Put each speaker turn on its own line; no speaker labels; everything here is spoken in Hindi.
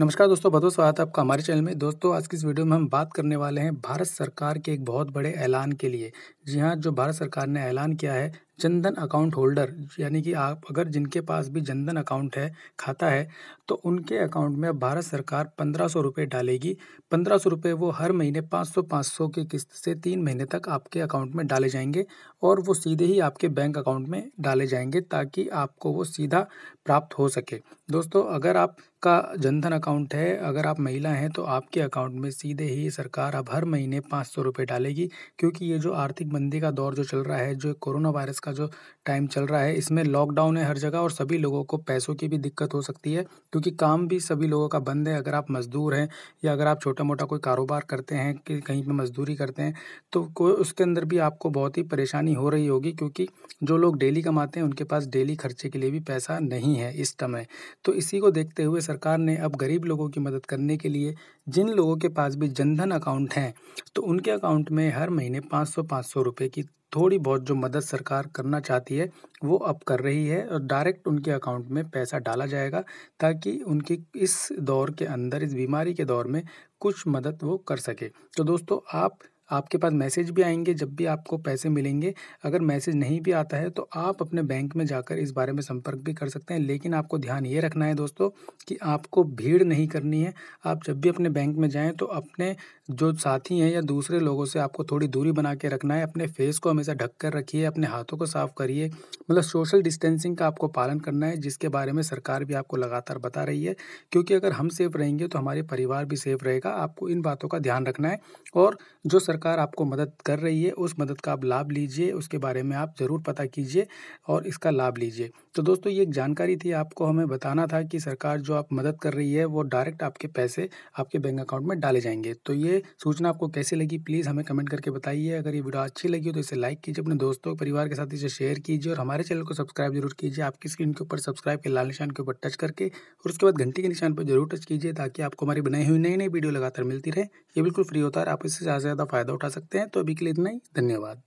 नमस्कार दोस्तों बहुत बहुत स्वागत है आपका हमारे चैनल में दोस्तों आज की इस वीडियो में हम बात करने वाले हैं भारत सरकार के एक बहुत बड़े ऐलान के लिए जी हाँ जो भारत सरकार ने ऐलान किया है जनधन अकाउंट होल्डर यानी कि आप अगर जिनके पास भी जनधन अकाउंट है खाता है तो उनके अकाउंट में भारत सरकार पंद्रह सौ रुपये डालेगी पंद्रह सौ रुपये वो हर महीने पाँच सौ पाँच सौ की किस्त से तीन महीने तक आपके अकाउंट में डाले जाएंगे और वो सीधे ही आपके बैंक अकाउंट में डाले जाएंगे ताकि आपको वो सीधा प्राप्त हो सके दोस्तों अगर आपका जनधन अकाउंट है अगर आप महिला हैं तो आपके अकाउंट में सीधे ही सरकार अब हर महीने पाँच सौ रुपये डालेगी क्योंकि ये जो आर्थिक बंदी का दौर जो चल रहा है जो कोरोना वायरस का जो टाइम चल रहा है इसमें लॉकडाउन है हर जगह और सभी लोगों को पैसों की भी दिक्कत हो सकती है क्योंकि काम भी सभी लोगों का बंद है अगर आप मज़दूर हैं या अगर आप छोटा मोटा कोई कारोबार करते हैं कि कहीं पर मज़दूरी करते हैं तो कोई उसके अंदर भी आपको बहुत ही परेशानी हो रही होगी क्योंकि जो लोग डेली कमाते हैं उनके पास डेली खर्चे के लिए भी पैसा नहीं है इस समय तो इसी को देखते हुए सरकार ने अब गरीब लोगों की मदद करने के लिए जिन लोगों के पास भी जनधन अकाउंट हैं तो उनके अकाउंट में हर महीने पाँच सौ पाँच सौ सौ रुपये की थोड़ी बहुत जो मदद सरकार करना चाहती है वो अब कर रही है और डायरेक्ट उनके अकाउंट में पैसा डाला जाएगा ताकि उनकी इस दौर के अंदर इस बीमारी के दौर में कुछ मदद वो कर सके तो दोस्तों आप आपके पास मैसेज भी आएंगे जब भी आपको पैसे मिलेंगे अगर मैसेज नहीं भी आता है तो आप अपने बैंक में जाकर इस बारे में संपर्क भी कर सकते हैं लेकिन आपको ध्यान ये रखना है दोस्तों कि आपको भीड़ नहीं करनी है आप जब भी अपने बैंक में जाएँ तो अपने जो साथी हैं या दूसरे लोगों से आपको थोड़ी दूरी बना के रखना है अपने फेस को हमेशा ढक कर रखिए अपने हाथों को साफ करिए मतलब सोशल डिस्टेंसिंग का आपको पालन करना है जिसके बारे में सरकार भी आपको लगातार बता रही है क्योंकि अगर हम सेफ रहेंगे तो हमारे परिवार भी सेफ रहेगा आपको इन बातों का ध्यान रखना है और जो सरकार सरकार आपको मदद कर रही है उस मदद का आप लाभ लीजिए उसके बारे में आप ज़रूर पता कीजिए और इसका लाभ लीजिए तो दोस्तों ये एक जानकारी थी आपको हमें बताना था कि सरकार जो आप मदद कर रही है वो डायरेक्ट आपके पैसे आपके बैंक अकाउंट में डाले जाएंगे तो ये सूचना आपको कैसे लगी प्लीज़ हमें कमेंट करके बताइए अगर ये वीडियो अच्छी लगी हो तो इसे लाइक कीजिए अपने दोस्तों परिवार के साथ इसे शेयर कीजिए और हमारे चैनल को सब्सक्राइब जरूर कीजिए आपकी स्क्रीन के ऊपर सब्सक्राइब के लाल निशान के ऊपर टच करके और उसके बाद घंटी के निशान पर जरूर टच कीजिए ताकि आपको हमारी बनाई हुई नई नई वीडियो लगातार मिलती रहे ये बिल्कुल फ्री होता है आप इससे ज़्यादा से ज़्यादा फायदा फ़ायदा उठा सकते हैं तो अभी के लिए इतना ही धन्यवाद